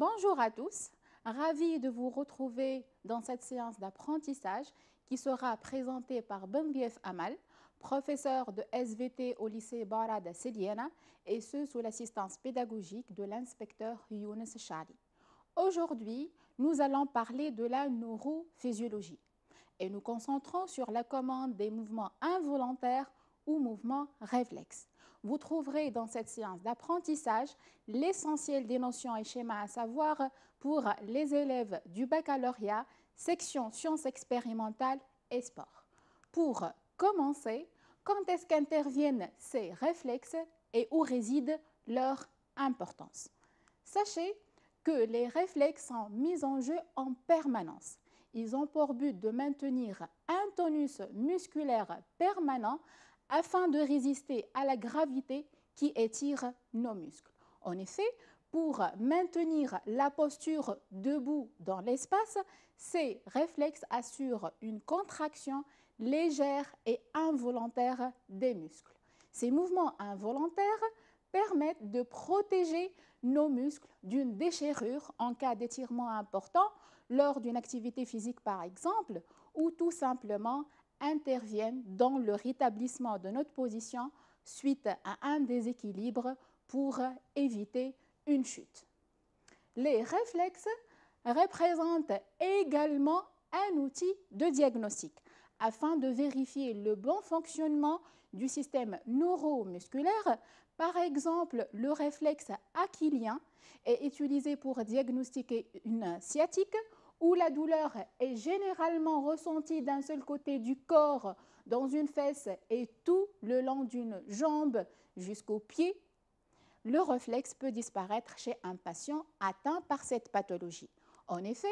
Bonjour à tous, ravi de vous retrouver dans cette séance d'apprentissage qui sera présentée par Benbief Amal, professeur de SVT au lycée Barada Seliana et ce sous l'assistance pédagogique de l'inspecteur Younes Chadi. Aujourd'hui, nous allons parler de la neurophysiologie et nous concentrons sur la commande des mouvements involontaires ou mouvements réflexes vous trouverez dans cette séance d'apprentissage l'essentiel des notions et schémas à savoir pour les élèves du baccalauréat, section sciences expérimentales et sports. Pour commencer, quand est-ce qu'interviennent ces réflexes et où réside leur importance Sachez que les réflexes sont mis en jeu en permanence. Ils ont pour but de maintenir un tonus musculaire permanent afin de résister à la gravité qui étire nos muscles. En effet, pour maintenir la posture debout dans l'espace, ces réflexes assurent une contraction légère et involontaire des muscles. Ces mouvements involontaires permettent de protéger nos muscles d'une déchirure en cas d'étirement important lors d'une activité physique par exemple ou tout simplement interviennent dans le rétablissement de notre position suite à un déséquilibre pour éviter une chute. Les réflexes représentent également un outil de diagnostic afin de vérifier le bon fonctionnement du système neuromusculaire. Par exemple, le réflexe aquilien est utilisé pour diagnostiquer une sciatique où la douleur est généralement ressentie d'un seul côté du corps, dans une fesse et tout le long d'une jambe jusqu'au pied, le réflexe peut disparaître chez un patient atteint par cette pathologie. En effet,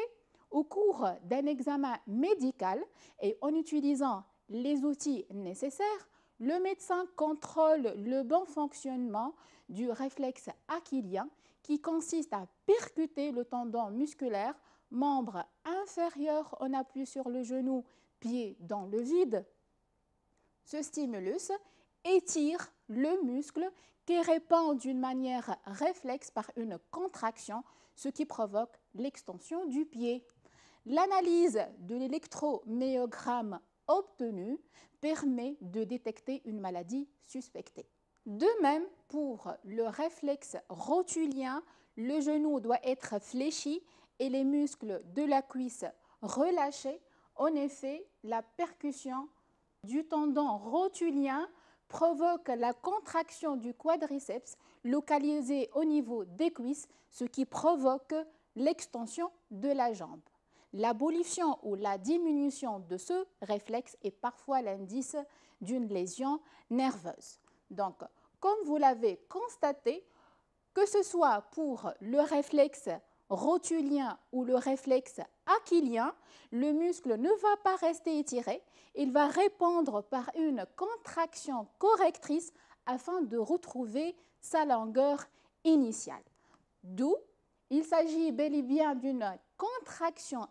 au cours d'un examen médical et en utilisant les outils nécessaires, le médecin contrôle le bon fonctionnement du réflexe aquilien qui consiste à percuter le tendon musculaire membre inférieur, on appuie sur le genou, pied dans le vide. Ce stimulus étire le muscle qui répand d'une manière réflexe par une contraction, ce qui provoque l'extension du pied. L'analyse de l'électroméogramme obtenu permet de détecter une maladie suspectée. De même, pour le réflexe rotulien, le genou doit être fléchi et les muscles de la cuisse relâchés, en effet, la percussion du tendon rotulien provoque la contraction du quadriceps localisé au niveau des cuisses, ce qui provoque l'extension de la jambe. L'abolition ou la diminution de ce réflexe est parfois l'indice d'une lésion nerveuse. Donc, comme vous l'avez constaté, que ce soit pour le réflexe rotulien ou le réflexe aquilien, le muscle ne va pas rester étiré, il va répondre par une contraction correctrice afin de retrouver sa longueur initiale. D'où, il s'agit bel et bien d'une contraction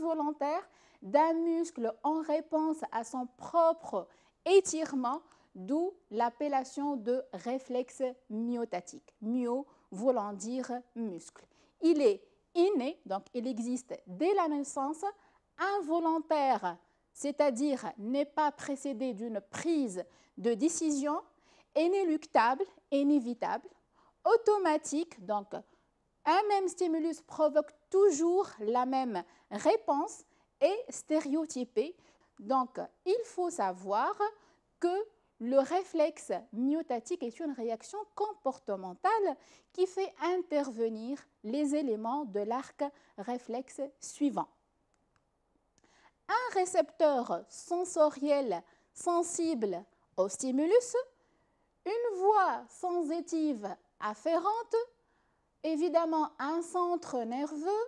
involontaire d'un muscle en réponse à son propre étirement, d'où l'appellation de réflexe myotatique. Myo voulant dire muscle il est inné, donc il existe dès la naissance, involontaire, c'est-à-dire n'est pas précédé d'une prise de décision, inéluctable, inévitable, automatique, donc un même stimulus provoque toujours la même réponse et stéréotypée. Donc il faut savoir que le réflexe myotatique est une réaction comportementale qui fait intervenir les éléments de l'arc réflexe suivant. Un récepteur sensoriel sensible au stimulus, une voie sensitive afférente, évidemment un centre nerveux,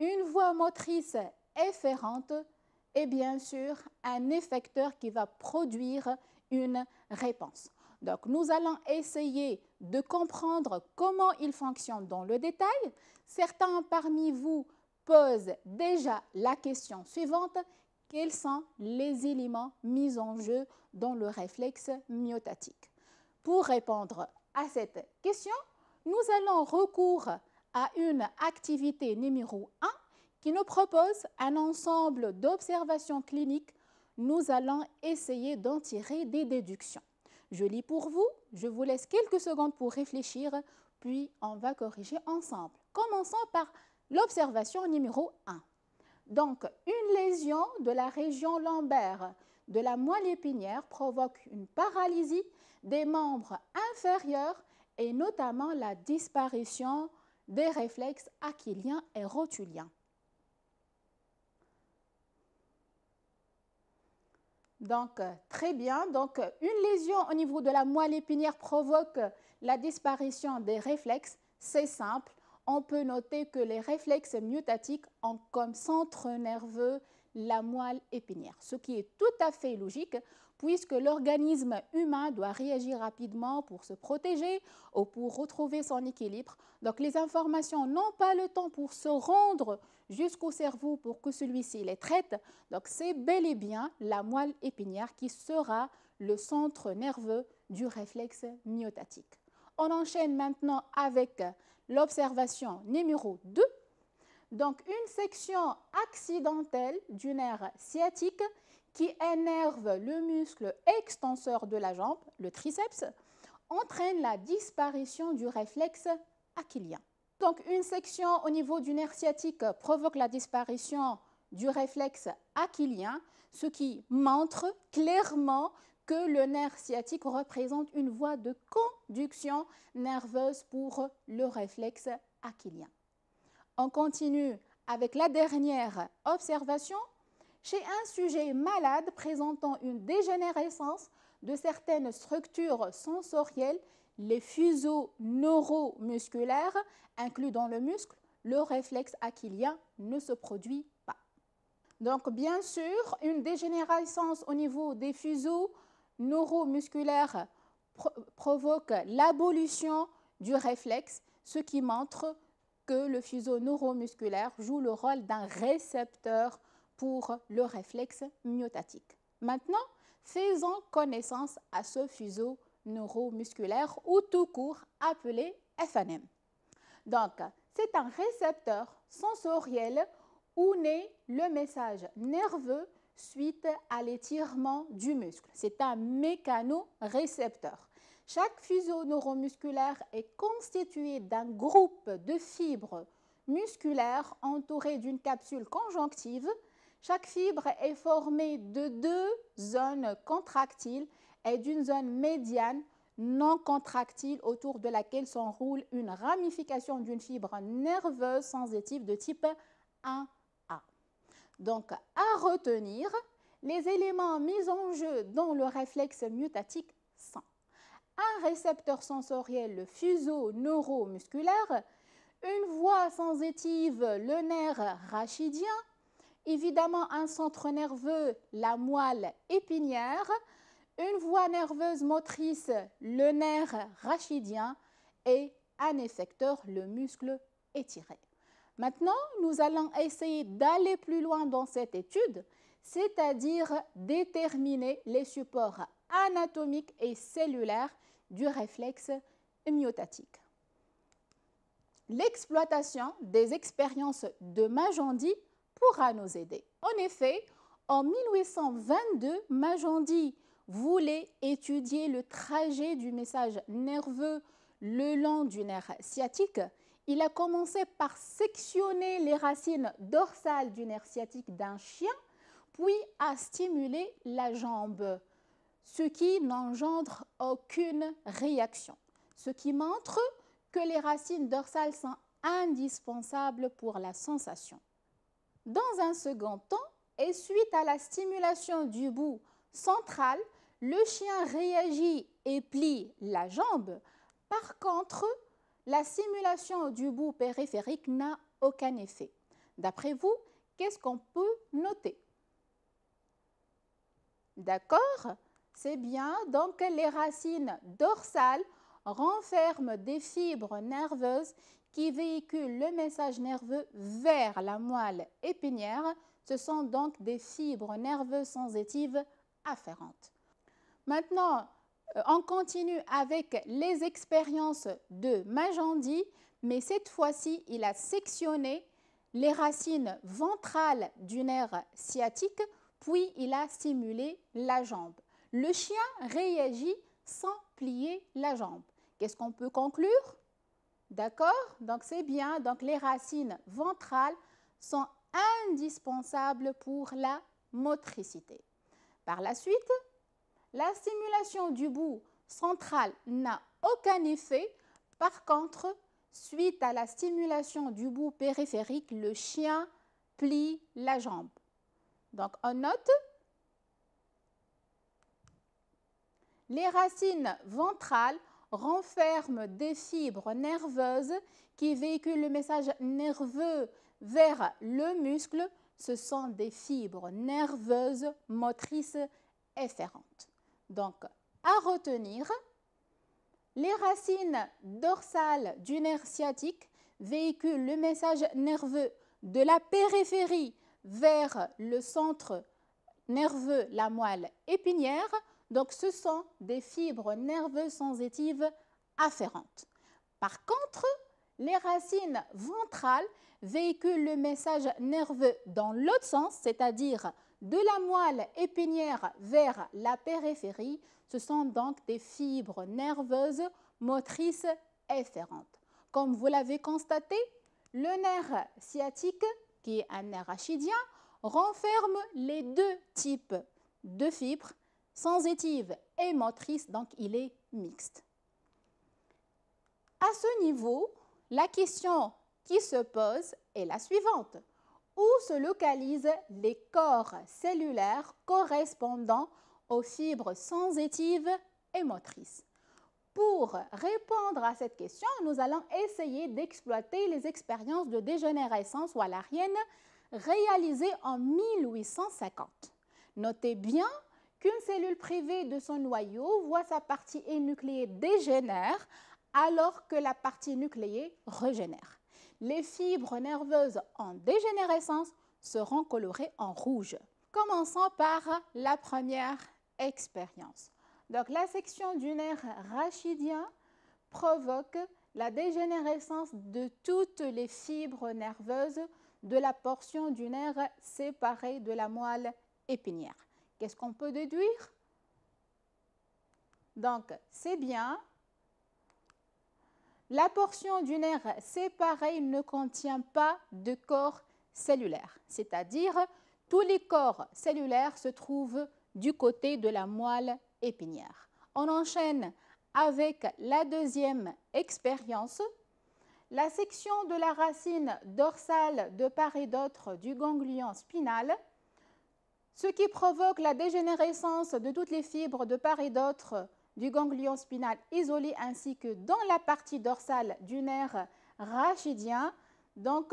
une voie motrice efférente et bien sûr un effecteur qui va produire une réponse. Donc nous allons essayer de comprendre comment il fonctionne dans le détail. Certains parmi vous posent déjà la question suivante. Quels sont les éléments mis en jeu dans le réflexe myotatique Pour répondre à cette question, nous allons recours à une activité numéro 1 qui nous propose un ensemble d'observations cliniques nous allons essayer d'en tirer des déductions. Je lis pour vous, je vous laisse quelques secondes pour réfléchir, puis on va corriger ensemble. Commençons par l'observation numéro 1. Donc, une lésion de la région lombaire de la moelle épinière provoque une paralysie des membres inférieurs et notamment la disparition des réflexes aquiliens et rotuliens. Donc, euh, très bien. Donc, euh, une lésion au niveau de la moelle épinière provoque euh, la disparition des réflexes. C'est simple. On peut noter que les réflexes mutatiques ont comme centre nerveux la moelle épinière, ce qui est tout à fait logique puisque l'organisme humain doit réagir rapidement pour se protéger ou pour retrouver son équilibre. Donc les informations n'ont pas le temps pour se rendre jusqu'au cerveau pour que celui-ci les traite. Donc c'est bel et bien la moelle épinière qui sera le centre nerveux du réflexe myotatique. On enchaîne maintenant avec l'observation numéro 2 donc une section accidentelle du nerf sciatique qui énerve le muscle extenseur de la jambe, le triceps, entraîne la disparition du réflexe aquilien. Donc une section au niveau du nerf sciatique provoque la disparition du réflexe aquilien, ce qui montre clairement que le nerf sciatique représente une voie de conduction nerveuse pour le réflexe aquilien. On continue avec la dernière observation. Chez un sujet malade présentant une dégénérescence de certaines structures sensorielles, les fuseaux neuromusculaires inclus dans le muscle, le réflexe aquilien ne se produit pas. Donc bien sûr, une dégénérescence au niveau des fuseaux neuromusculaires provoque l'abolition du réflexe, ce qui montre que le fuseau neuromusculaire joue le rôle d'un récepteur pour le réflexe myotatique. Maintenant, faisons connaissance à ce fuseau neuromusculaire ou tout court appelé FNM. Donc, c'est un récepteur sensoriel où naît le message nerveux suite à l'étirement du muscle. C'est un mécanorécepteur. Chaque fuseau neuromusculaire est constitué d'un groupe de fibres musculaires entourées d'une capsule conjonctive. Chaque fibre est formée de deux zones contractiles et d'une zone médiane non contractile autour de laquelle s'enroule une ramification d'une fibre nerveuse sensitive de type 1A. Donc, à retenir, les éléments mis en jeu dans le réflexe mutatique sont un récepteur sensoriel, le fuseau neuromusculaire, une voie sensitive, le nerf rachidien, évidemment un centre nerveux, la moelle épinière, une voie nerveuse motrice, le nerf rachidien et un effecteur, le muscle étiré. Maintenant, nous allons essayer d'aller plus loin dans cette étude, c'est-à-dire déterminer les supports anatomique et cellulaire du réflexe myotatique. L'exploitation des expériences de Majandi pourra nous aider. En effet, en 1822, Majandi voulait étudier le trajet du message nerveux le long du nerf sciatique. Il a commencé par sectionner les racines dorsales du nerf sciatique d'un chien, puis a stimulé la jambe ce qui n'engendre aucune réaction, ce qui montre que les racines dorsales sont indispensables pour la sensation. Dans un second temps, et suite à la stimulation du bout central, le chien réagit et plie la jambe. Par contre, la stimulation du bout périphérique n'a aucun effet. D'après vous, qu'est-ce qu'on peut noter D'accord c'est bien, donc les racines dorsales renferment des fibres nerveuses qui véhiculent le message nerveux vers la moelle épinière. Ce sont donc des fibres nerveuses sensitives afférentes. Maintenant, euh, on continue avec les expériences de Majandi, mais cette fois-ci, il a sectionné les racines ventrales du nerf sciatique, puis il a stimulé la jambe. Le chien réagit sans plier la jambe. Qu'est-ce qu'on peut conclure D'accord Donc c'est bien. Donc les racines ventrales sont indispensables pour la motricité. Par la suite, la stimulation du bout central n'a aucun effet. Par contre, suite à la stimulation du bout périphérique, le chien plie la jambe. Donc on note Les racines ventrales renferment des fibres nerveuses qui véhiculent le message nerveux vers le muscle. Ce sont des fibres nerveuses motrices efférentes. Donc, à retenir, les racines dorsales du nerf sciatique véhiculent le message nerveux de la périphérie vers le centre nerveux, la moelle épinière. Donc ce sont des fibres nerveuses sensitives afférentes. Par contre, les racines ventrales véhiculent le message nerveux dans l'autre sens, c'est-à-dire de la moelle épinière vers la périphérie. Ce sont donc des fibres nerveuses motrices efférentes. Comme vous l'avez constaté, le nerf sciatique, qui est un nerf rachidien, renferme les deux types de fibres, sensitive et motrice, donc il est mixte. À ce niveau, la question qui se pose est la suivante. Où se localisent les corps cellulaires correspondant aux fibres sensitives et motrices Pour répondre à cette question, nous allons essayer d'exploiter les expériences de dégénérescence walarienne réalisées en 1850. Notez bien qu'une cellule privée de son noyau voit sa partie énucléée dégénère alors que la partie nucléée régénère. Les fibres nerveuses en dégénérescence seront colorées en rouge. Commençons par la première expérience. Donc la section du nerf rachidien provoque la dégénérescence de toutes les fibres nerveuses de la portion du nerf séparée de la moelle épinière. Qu'est-ce qu'on peut déduire Donc, c'est bien. La portion du nerf séparée ne contient pas de corps cellulaire, c'est-à-dire tous les corps cellulaires se trouvent du côté de la moelle épinière. On enchaîne avec la deuxième expérience. La section de la racine dorsale de part et d'autre du ganglion spinal ce qui provoque la dégénérescence de toutes les fibres de part et d'autre du ganglion spinal isolé ainsi que dans la partie dorsale du nerf rachidien. Donc,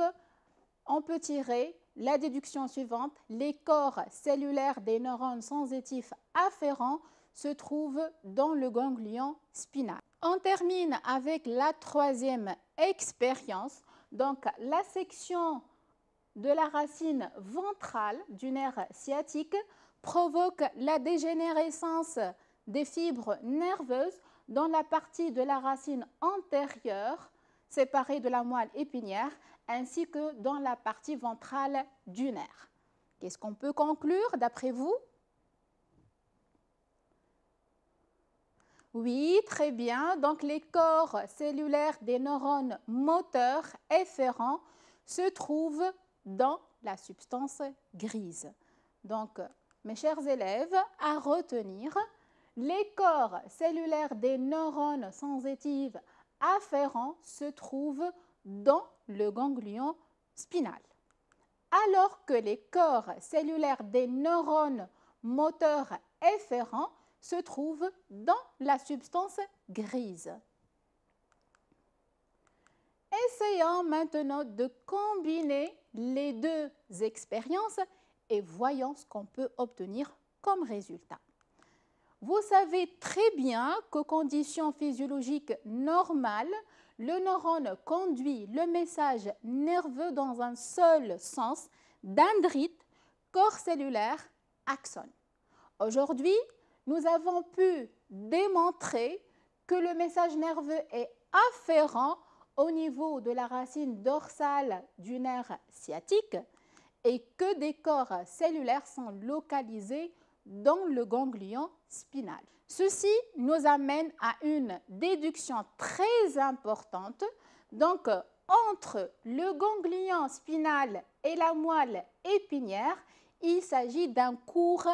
on peut tirer la déduction suivante. Les corps cellulaires des neurones sensitifs afférents se trouvent dans le ganglion spinal. On termine avec la troisième expérience. Donc, la section de la racine ventrale du nerf sciatique provoque la dégénérescence des fibres nerveuses dans la partie de la racine antérieure séparée de la moelle épinière ainsi que dans la partie ventrale du nerf. Qu'est-ce qu'on peut conclure d'après vous Oui, très bien. Donc les corps cellulaires des neurones moteurs efférents se trouvent dans la substance grise. Donc, mes chers élèves, à retenir, les corps cellulaires des neurones sensitives afférents se trouvent dans le ganglion spinal, alors que les corps cellulaires des neurones moteurs efférents se trouvent dans la substance grise. Essayons maintenant de combiner les deux expériences et voyons ce qu'on peut obtenir comme résultat. Vous savez très bien qu'aux conditions physiologiques normales, le neurone conduit le message nerveux dans un seul sens, dendrite, corps cellulaire, axone. Aujourd'hui, nous avons pu démontrer que le message nerveux est afférent au niveau de la racine dorsale du nerf sciatique et que des corps cellulaires sont localisés dans le ganglion spinal. Ceci nous amène à une déduction très importante. Donc, entre le ganglion spinal et la moelle épinière, il s'agit d'un court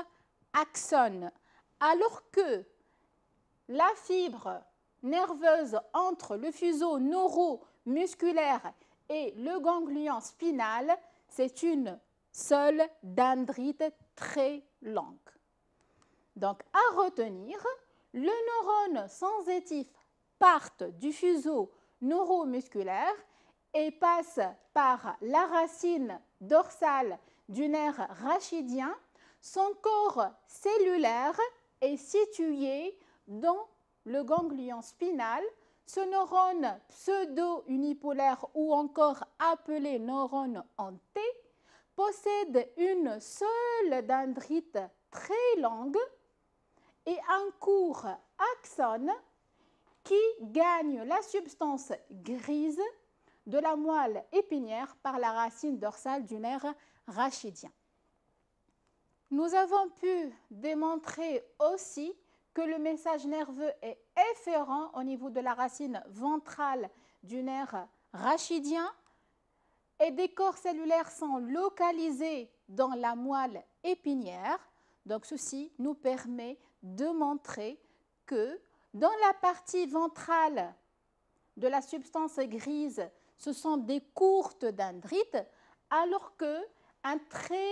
axone, alors que la fibre nerveuse entre le fuseau neuromusculaire et le ganglion spinal, c'est une seule dendrite très longue. Donc, à retenir, le neurone sensitif part du fuseau neuromusculaire et passe par la racine dorsale du nerf rachidien. Son corps cellulaire est situé dans le ganglion spinal, ce neurone pseudo-unipolaire ou encore appelé neurone en T possède une seule dendrite très longue et un court axone qui gagne la substance grise de la moelle épinière par la racine dorsale du nerf rachidien. Nous avons pu démontrer aussi le message nerveux est efférent au niveau de la racine ventrale du nerf rachidien et des corps cellulaires sont localisés dans la moelle épinière. Donc ceci nous permet de montrer que dans la partie ventrale de la substance grise, ce sont des courtes dendrites, alors que un très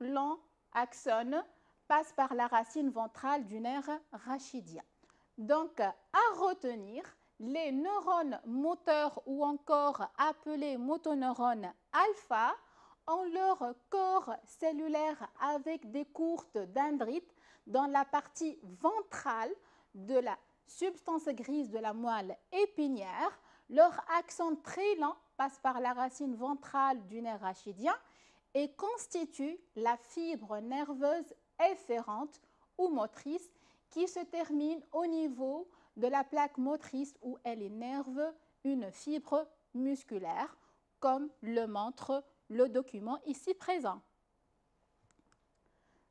long axone passe par la racine ventrale du nerf rachidien. Donc, à retenir, les neurones moteurs ou encore appelés motoneurones alpha ont leur corps cellulaire avec des courtes dendrites dans la partie ventrale de la substance grise de la moelle épinière. Leur accent très lent passe par la racine ventrale du nerf rachidien et constitue la fibre nerveuse efférente ou motrice qui se termine au niveau de la plaque motrice où elle énerve une fibre musculaire, comme le montre le document ici présent.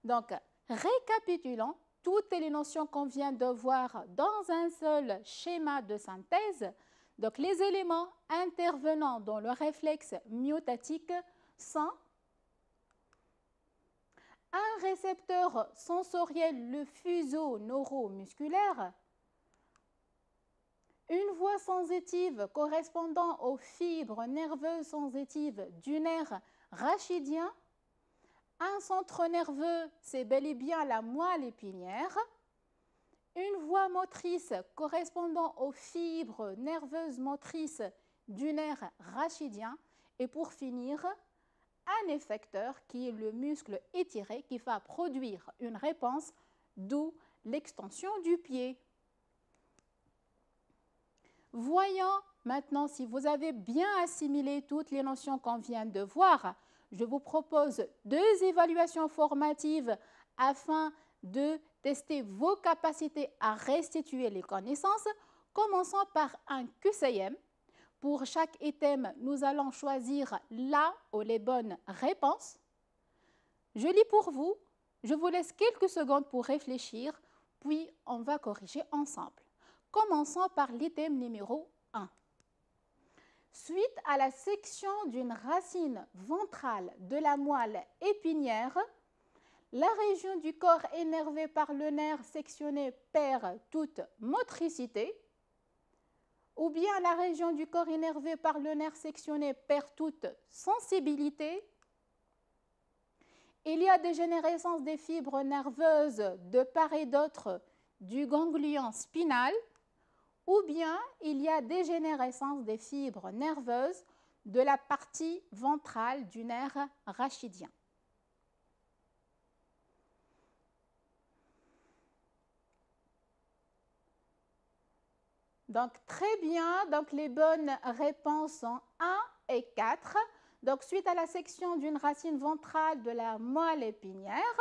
Donc, récapitulons toutes les notions qu'on vient de voir dans un seul schéma de synthèse. Donc, les éléments intervenant dans le réflexe myotatique sont un récepteur sensoriel, le fuseau neuromusculaire, une voie sensitive correspondant aux fibres nerveuses sensitives du nerf rachidien, un centre nerveux, c'est bel et bien la moelle épinière, une voie motrice correspondant aux fibres nerveuses motrices du nerf rachidien, et pour finir, un effecteur qui est le muscle étiré qui va produire une réponse, d'où l'extension du pied. Voyons maintenant si vous avez bien assimilé toutes les notions qu'on vient de voir. Je vous propose deux évaluations formatives afin de tester vos capacités à restituer les connaissances. commençant par un QCM pour chaque item, nous allons choisir la ou les bonnes réponses. Je lis pour vous, je vous laisse quelques secondes pour réfléchir, puis on va corriger ensemble. Commençons par l'item numéro 1. Suite à la section d'une racine ventrale de la moelle épinière, la région du corps énervée par le nerf sectionné perd toute motricité ou bien la région du corps énervé par le nerf sectionné perd toute sensibilité. Il y a dégénérescence des fibres nerveuses de part et d'autre du ganglion spinal, ou bien il y a dégénérescence des fibres nerveuses de la partie ventrale du nerf rachidien. Donc, très bien. Donc, les bonnes réponses sont 1 et 4. Donc, suite à la section d'une racine ventrale de la moelle épinière,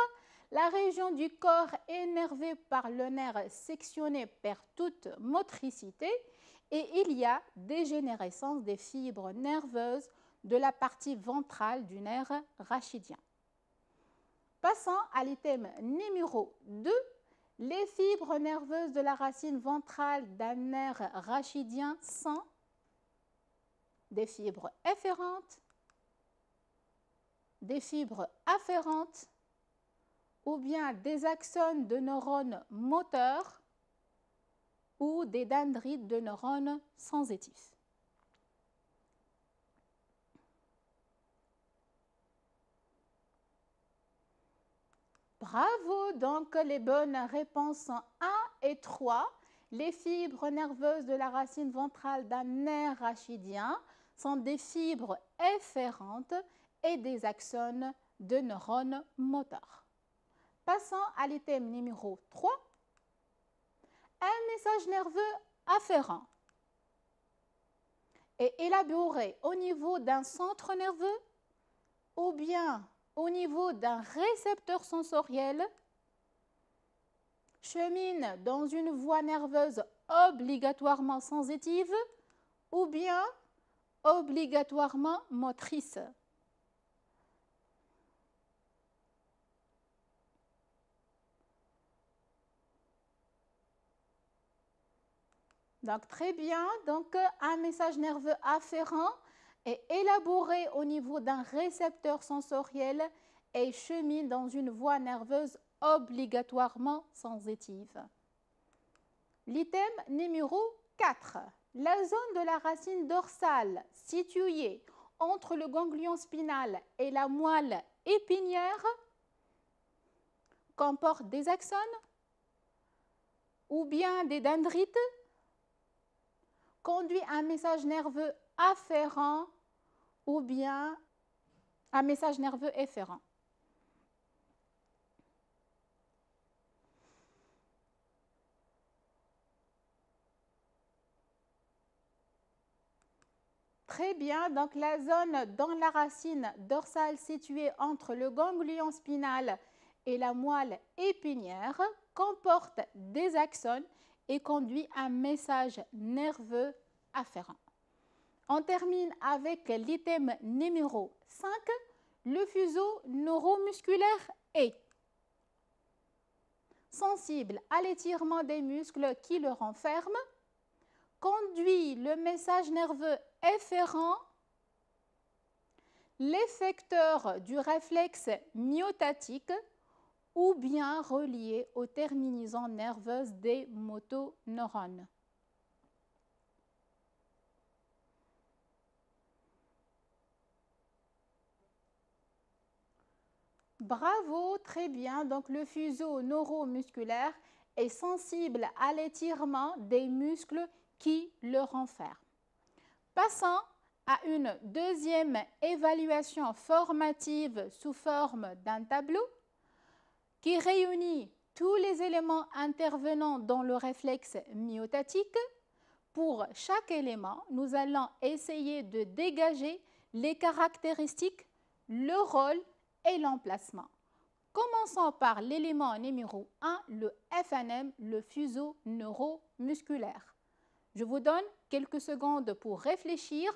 la région du corps énervée par le nerf sectionné perd toute motricité et il y a dégénérescence des fibres nerveuses de la partie ventrale du nerf rachidien. Passons à l'item numéro 2 les fibres nerveuses de la racine ventrale d'un nerf rachidien sont des fibres efférentes, des fibres afférentes ou bien des axones de neurones moteurs ou des dendrites de neurones sensitifs. Bravo, donc les bonnes réponses 1 et 3. Les fibres nerveuses de la racine ventrale d'un nerf rachidien sont des fibres efférentes et des axones de neurones moteurs. Passons à l'item numéro 3. Un message nerveux afférent est élaboré au niveau d'un centre nerveux ou bien au niveau d'un récepteur sensoriel chemine dans une voie nerveuse obligatoirement sensitive ou bien obligatoirement motrice. Donc très bien, donc un message nerveux afférent est élaboré au niveau d'un récepteur sensoriel et chemine dans une voie nerveuse obligatoirement sensitive. L'item numéro 4. La zone de la racine dorsale située entre le ganglion spinal et la moelle épinière comporte des axones ou bien des dendrites, conduit un message nerveux afférent ou bien un message nerveux efférent. Très bien, donc la zone dans la racine dorsale située entre le ganglion spinal et la moelle épinière comporte des axones et conduit un message nerveux afférent. On termine avec l'item numéro 5, le fuseau neuromusculaire est sensible à l'étirement des muscles qui le renferment, conduit le message nerveux efférent, l'effecteur du réflexe myotatique ou bien relié aux terminaisons nerveuses des motoneurones. Bravo, très bien. Donc le fuseau neuromusculaire est sensible à l'étirement des muscles qui le renferment. Passons à une deuxième évaluation formative sous forme d'un tableau qui réunit tous les éléments intervenant dans le réflexe myotatique. Pour chaque élément, nous allons essayer de dégager les caractéristiques, le rôle et l'emplacement. Commençons par l'élément numéro 1, le FNM, le fuseau neuromusculaire. Je vous donne quelques secondes pour réfléchir,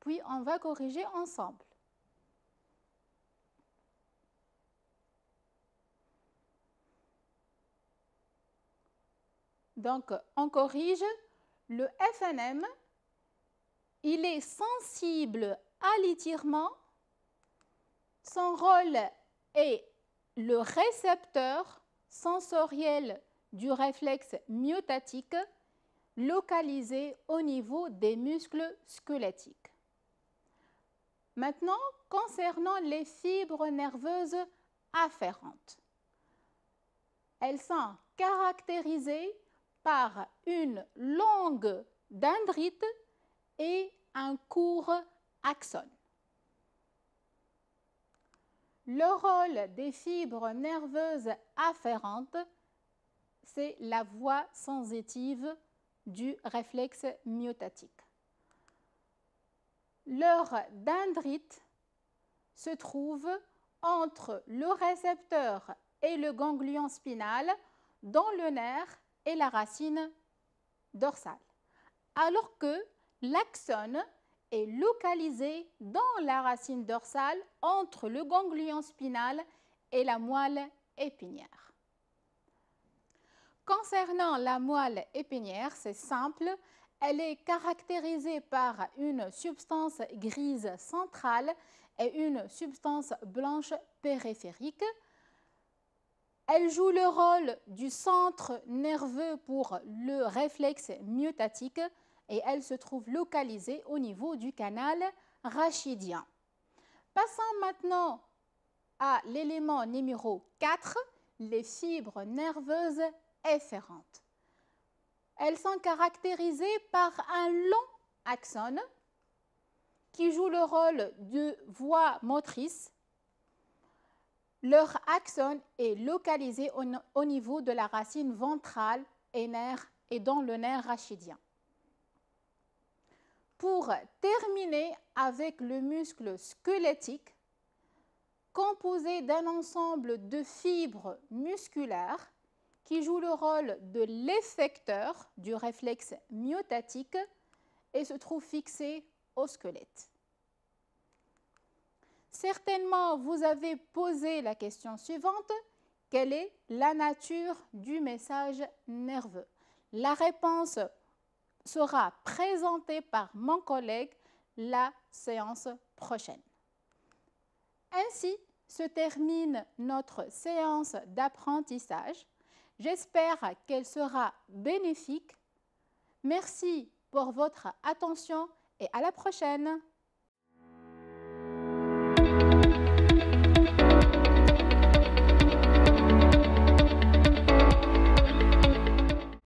puis on va corriger ensemble. Donc, on corrige le FNM. Il est sensible à l'étirement son rôle est le récepteur sensoriel du réflexe myotatique localisé au niveau des muscles squelettiques. Maintenant, concernant les fibres nerveuses afférentes. Elles sont caractérisées par une longue dendrite et un court axone. Le rôle des fibres nerveuses afférentes, c'est la voie sensitive du réflexe myotatique. Leur dendrite se trouve entre le récepteur et le ganglion spinal dans le nerf et la racine dorsale, alors que l'axone est localisée dans la racine dorsale entre le ganglion spinal et la moelle épinière. Concernant la moelle épinière, c'est simple, elle est caractérisée par une substance grise centrale et une substance blanche périphérique. Elle joue le rôle du centre nerveux pour le réflexe myotatique, et elle se trouve localisée au niveau du canal rachidien. Passons maintenant à l'élément numéro 4, les fibres nerveuses efférentes. Elles sont caractérisées par un long axone qui joue le rôle de voie motrice. Leur axone est localisé au, niveau de la racine ventrale et, nerf, et dans le nerf rachidien pour terminer avec le muscle squelettique composé d'un ensemble de fibres musculaires qui joue le rôle de l'effecteur du réflexe myotatique et se trouve fixé au squelette. Certainement, vous avez posé la question suivante, quelle est la nature du message nerveux La réponse sera présentée par mon collègue la séance prochaine. Ainsi se termine notre séance d'apprentissage. J'espère qu'elle sera bénéfique. Merci pour votre attention et à la prochaine.